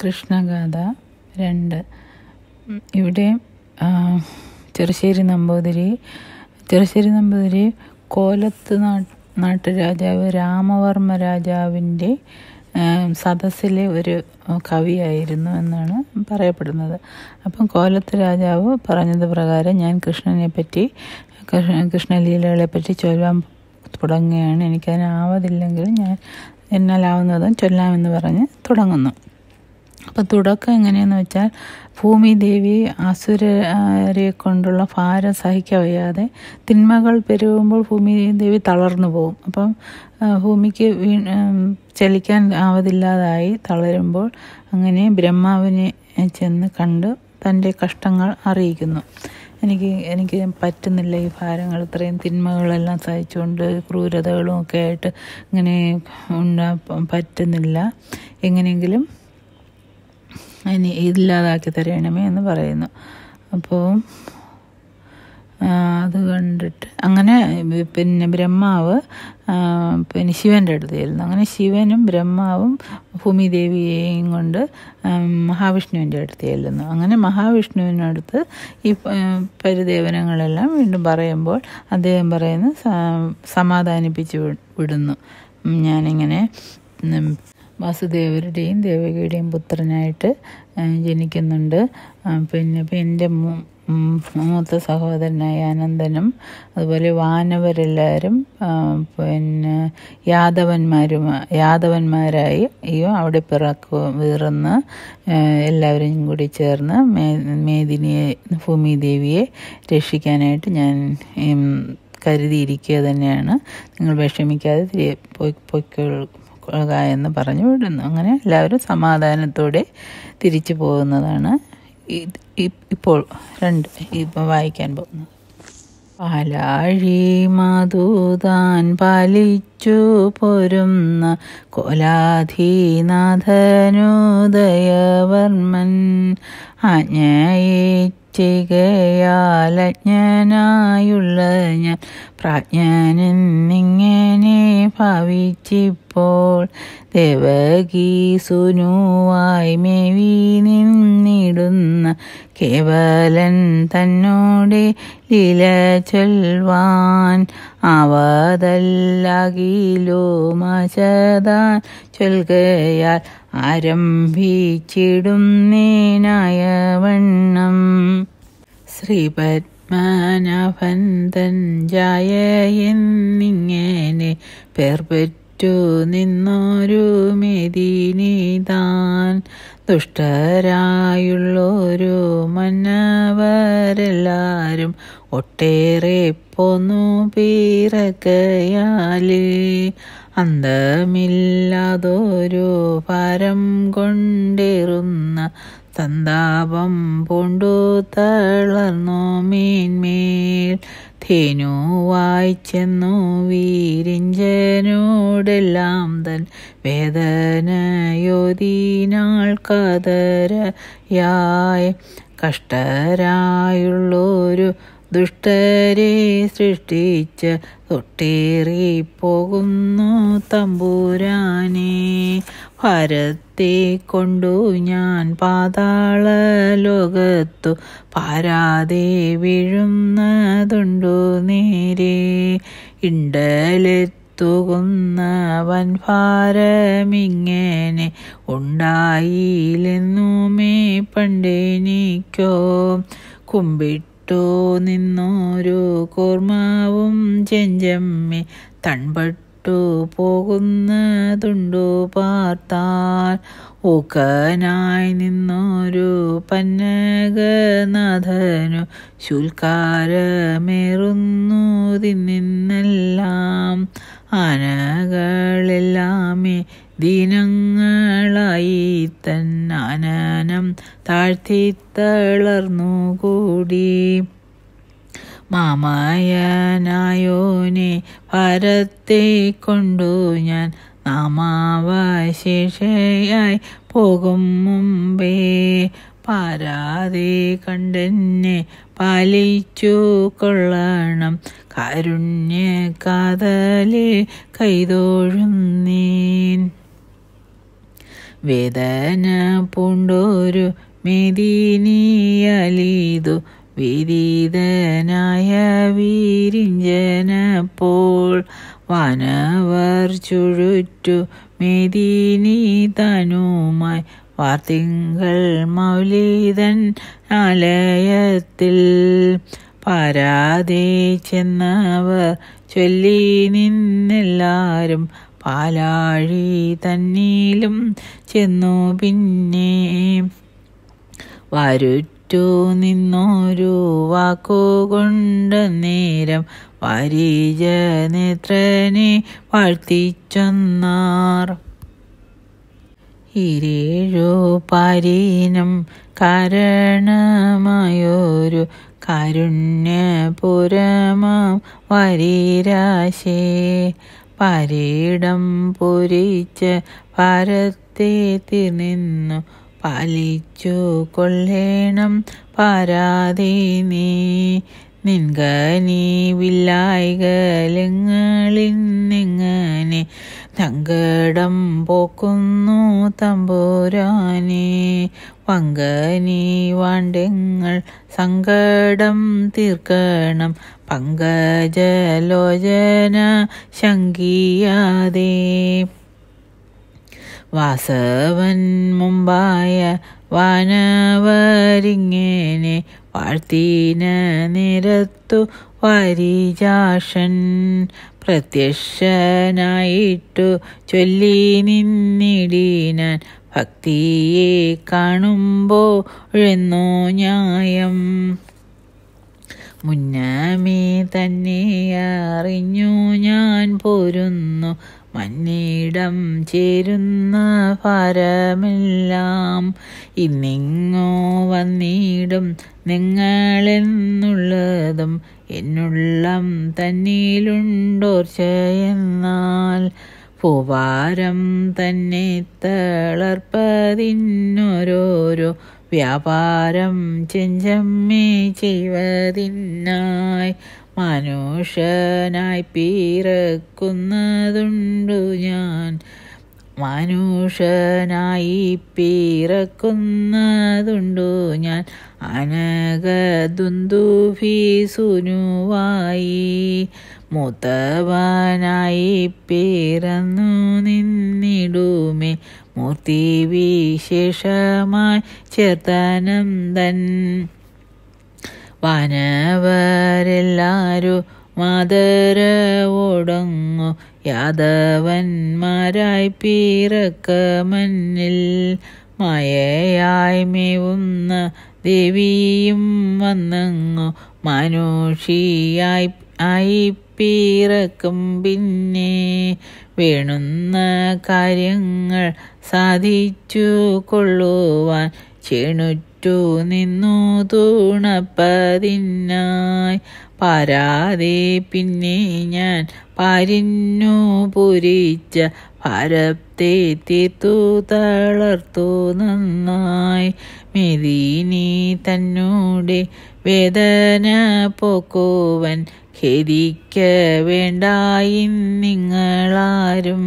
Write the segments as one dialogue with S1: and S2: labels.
S1: കൃഷ്ണഗാഥ രണ്ട് ഇവിടെ ചെറുശ്ശേരി നമ്പൂതിരി ചെറുശ്ശേരി നമ്പൂതിരി കോലത്ത് നാട്ടുരാജാവ് രാമവർമ്മ രാജാവിൻ്റെ സദസ്സിലെ ഒരു കവിയായിരുന്നു എന്നാണ് പറയപ്പെടുന്നത് അപ്പം കോലത്ത് രാജാവ് പറഞ്ഞത് പ്രകാരം ഞാൻ കൃഷ്ണനെ പറ്റി കൃഷ്ണലീലകളെ പറ്റി ചൊല്ലാൻ തുടങ്ങുകയാണ് എനിക്കതിനാവതില്ലെങ്കിലും ഞാൻ എന്നാലാവുന്നതും ചൊല്ലാമെന്ന് പറഞ്ഞ് തുടങ്ങുന്നു അപ്പം തുടക്കം എങ്ങനെയെന്ന് വെച്ചാൽ ഭൂമി ദേവി അസുരരെ കൊണ്ടുള്ള ഭാരം സഹിക്കാൻ വയ്യാതെ തിന്മകൾ പെരുകുമ്പോൾ ഭൂമി ദേവി തളർന്നു പോകും അപ്പം ഭൂമിക്ക് വീ ചലിക്കാൻ ആവതില്ലാതായി തളരുമ്പോൾ അങ്ങനെ ബ്രഹ്മാവിനെ ചെന്ന് കണ്ട് തൻ്റെ കഷ്ടങ്ങൾ അറിയിക്കുന്നു എനിക്ക് എനിക്ക് പറ്റുന്നില്ല ഈ ഭാരങ്ങൾ ഇത്രയും തിന്മകളെല്ലാം സഹിച്ചുകൊണ്ട് ക്രൂരതകളും ഒക്കെ ആയിട്ട് ഇങ്ങനെ ഉണ്ടാ പറ്റുന്നില്ല എങ്ങനെയെങ്കിലും ഇനി ഇല്ലാതാക്കി തരണമേ എന്ന് പറയുന്നു അപ്പോൾ അത് കണ്ടിട്ട് അങ്ങനെ പിന്നെ ബ്രഹ്മാവ് പിന്നെ ശിവൻ്റെ അടുത്ത് ചെല്ലുന്നു അങ്ങനെ ശിവനും ബ്രഹ്മാവും ഭൂമിദേവിയെയും കൊണ്ട് മഹാവിഷ്ണുവിൻ്റെ അടുത്ത് ചെല്ലുന്നു അങ്ങനെ മഹാവിഷ്ണുവിനടുത്ത് ഈ പരിദേവനങ്ങളെല്ലാം വീണ്ടും പറയുമ്പോൾ അദ്ദേഹം പറയുന്നു സമാധാനിപ്പിച്ച് വിടുന്നു ഞാനിങ്ങനെ വാസുദേവരുടെയും ദേവകിയുടെയും പുത്രനായിട്ട് ജനിക്കുന്നുണ്ട് പിന്നെ ഇപ്പം എൻ്റെ മൂത്ത സഹോദരനായ അനന്തനും അതുപോലെ വാനവരെല്ലാവരും പിന്നെ യാദവന്മാരും യാദവന്മാരായി അയ്യോ അവിടെ പിറക്കു വീറുന്ന് എല്ലാവരെയും കൂടി ചേർന്ന് മേ മേദിനിയെ ഭൂമി ദേവിയെ രക്ഷിക്കാനായിട്ട് ഞാൻ കരുതിയിരിക്കുക തന്നെയാണ് നിങ്ങൾ വിഷമിക്കാതെ പോയി പോയിക്കൊള്ളും എന്ന് പറഞ്ഞു വിടുന്നു അങ്ങനെ എല്ലാവരും സമാധാനത്തോടെ തിരിച്ചു പോകുന്നതാണ് ഇപ്പോൾ രണ്ട് ഇപ്പം വായിക്കാൻ പോകുന്നത് പാലാഴി മധുതാൻ പാലിച്ചു ു പൊരുന്ന കോലാധീനാഥനോദയവർമ്മൻ ആജ്ഞയിച്ചികയാലജ്ഞനായുള്ള ഞാൻ പ്രാജ്ഞനൻ നിങ്ങനെ ഭാവിച്ചിപ്പോൾ ദേവകീ സുനുവായി മേവി നിന്നിടുന്ന കേവലൻ തന്നോട് ലീല ചൊൽവാൻ അവതല്ലകിലും മശതാൻ ചൊൽകയാൽ ആരംഭിച്ചിടും നീനായവണ്ണം ശ്രീപത്മനാഭൻ തൻ ജായ എന്നിങ്ങനെ പേർ പെറ്റു നിന്നൊരു മെതിനിതാൻ ദുഷ്ടരായുള്ളൊരു മന്നവരെല്ലാരും ഒട്ടേറെ പോന്നു പീറകയാല് അന്തമില്ലാതൊരു പരം കൊണ്ടിരുന്ന സന്താപം പൊണ്ടു തളർന്നു മീൻമേൽ തേനു വായിച്ചെന്നു വീരിഞ്ചനോടെല്ലാം തൻ വേദനയോതിനാൾ കതരയായി കഷ്ടരായുള്ളൊരു ദുഷ്ടരെ സൃഷ്ടിച്ച് ഒട്ടേറിപ്പോകുന്നു തമ്പൂരാനെ ഭാരത്തെ കൊണ്ടു ഞാൻ പാതാള ലോകത്തു പാരാതെ വീഴുന്നതുണ്ടു നേരെ ഇണ്ടലെത്തുകുന്ന വൻഭാരമിങ്ങനെ ഉണ്ടായില്ലെന്നുമേ പണ്ടേനിക്കോ കുമ്പിട്ട് തൊട്ടു നിന്നോരോ കോർമാവും ചെഞ്ചമ്മി തൺപട്ടു പോകുന്നതുണ്ടു പാർത്താൽ ഊക്കനായി നിന്നൊരു പന്നകനാഥനു ശുൽക്കാരമേറുന്നു തിന്നെല്ലാം ആനകളെല്ലാമേ ദിനങ്ങളായി തന്നാനം താഴ്ത്തി തളർന്നു കൂടി മാമായനായോനെ പരത്തെ കൊണ്ടു ഞാൻ നാമാവശേഷയായി പോകും മുമ്പേ പാരാതെ കണ്ടെന്നെ പാലിച്ചു കൊള്ളണം കാരുണ്യ കാതലെ കൈതോഴുന്നേൻ വേദന പൂണ്ടൊരു മെതിനിയലിതു വിരീതനായ വീരിഞ്ചനപ്പോൾ വനവർ ചുഴുറ്റു മെതിനി തനുമായി വാർത്തിങ്കൾ മൗലീതൻ ആലയത്തിൽ പരാതി ചെന്നവർ ചൊല്ലി നിന്നെല്ലാരും പാലാഴി തന്നീലും ചെന്നു പിന്നെ വരുറ്റു നിന്നൊരു വാക്കുകൊണ്ട് നേരം വരീജ നേത്രനെ വാഴ്ത്തിച്ചെന്നാർ ഇരേഴു പരിനം കാരണമായൊരു കാരുണ്യപുരമാം വരീരാശേ പരീടം പൊരിച്ച് പരത്തേത്തി നിന്നു പാലിച്ചു കൊള്ളേണം പാരാതെ നീ നിൻകനീ വില്ലായികലങ്ങളിന്നിങ്ങനെ തങ്കടം പോക്കുന്നു തമ്പുരാനെ പങ്കനി വാണ്ടങ്ങൾ സങ്കടം തീർക്കണം പങ്കജലോചന ശങ്കിയാതെ വാസവൻ മുമ്പായ വാനവരിങ്ങനെ വാഴ്ത്തീന നിരത്തു വരിജാഷൻ പ്രത്യക്ഷനായിട്ടു ചൊല്ലി നിന്നിടീനാൻ ഭക്തിയെ കാണുമ്പോ കാണുമ്പോഴെന്നോ ന്യായം മുന്നാമേ തന്നെ അറിഞ്ഞു ഞാൻ പോരുന്നു മഞ്ഞിടം ചേരുന്ന ഭാരമെല്ലാം ഇന്നിങ്ങോ വന്നിടും നിങ്ങളെന്നുള്ളതും എന്നുള്ളം തന്നിലുണ്ടോർച്ചയെന്നാൽ പൂവാരം തന്നെ തളർപ്പതിന്നോരോരോ വ്യാപാരം ചെഞ്ചമ്മേ ചെയ്വതിനായി മനുഷ്യനായി പീറക്കുന്നതുണ്ടു ഞാൻ മനുഷ്യനായി പീറക്കുന്നതുണ്ടു ഞാൻ അനകദുന്ദുഭീസുനുവായി മുത്തവനായി പീറന്നു നിന്നിടുമേ മൂർത്തി വിശേഷമായി ചേർത്തനന്ദൻ മാതര ഓടങ്ങു യാദവന്മാരായി പീറക്കമന്നിൽ മയയായി മേവുന്ന ദേവിയും വന്നങ്ങു മനുഷിയായി ആയി പീറക്കും പിന്നെ വേണുന്ന കാര്യങ്ങൾ സാധിച്ചു കൊള്ളുവാൻ ക്ഷീണിച്ചു ചുറ്റൂ നിന്നു തൂണപ്പതിനായി പരാതി പിന്നെ ഞാൻ പരിഞ്ഞു പുരിച്ച ഭാരത്തെ തീർത്തു തളർത്തു നന്നായി മെതിനി തന്നോടെ വേദന പോക്കുവൻ ഖരിക്ക വേണ്ടായി നിങ്ങളാരും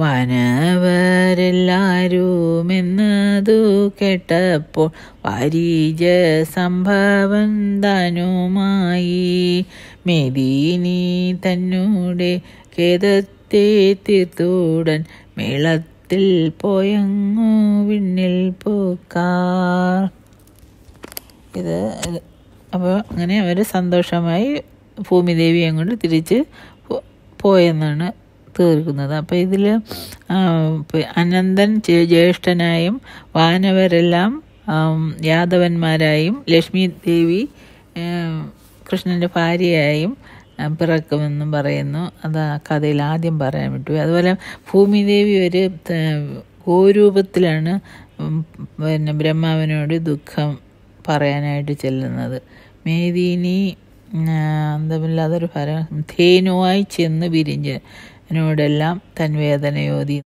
S1: വനവരെല്ലാരുമെന്നതു കേട്ടപ്പോൾ വരീജ സംഭവം തനുമായി മെതീനി തന്നൂടെ കേതത്തെ തീർത്തുടൻ മേളത്തിൽ പോയങ്ങു വിണ്ണിൽ പൂക്കാർ ഇത് അപ്പോൾ അങ്ങനെ അവർ സന്തോഷമായി ഭൂമിദേവിയെ കൊണ്ട് തിരിച്ച് പോയെന്നാണ് തീർക്കുന്നത് അപ്പോൾ ഇതിൽ അനന്തൻ ജ്യേഷ്ഠനായും വാനവരെല്ലാം യാദവന്മാരായും ലക്ഷ്മി ദേവി കൃഷ്ണൻ്റെ ഭാര്യയായും പിറക്കുമെന്നും പറയുന്നു അത് ആ കഥയിൽ ആദ്യം പറയാൻ പറ്റൂ അതുപോലെ ഭൂമിദേവി ഒരു ഗോരൂപത്തിലാണ് പിന്നെ ബ്രഹ്മാവിനോട് ദുഃഖം പറയാനായിട്ട് ചെല്ലുന്നത് മേദിനി എന്താ അതൊരു ഫലം ധേനുവായി ചെന്ന് പിരിഞ്ഞ് നോടെല്ലാം വേദനയോതി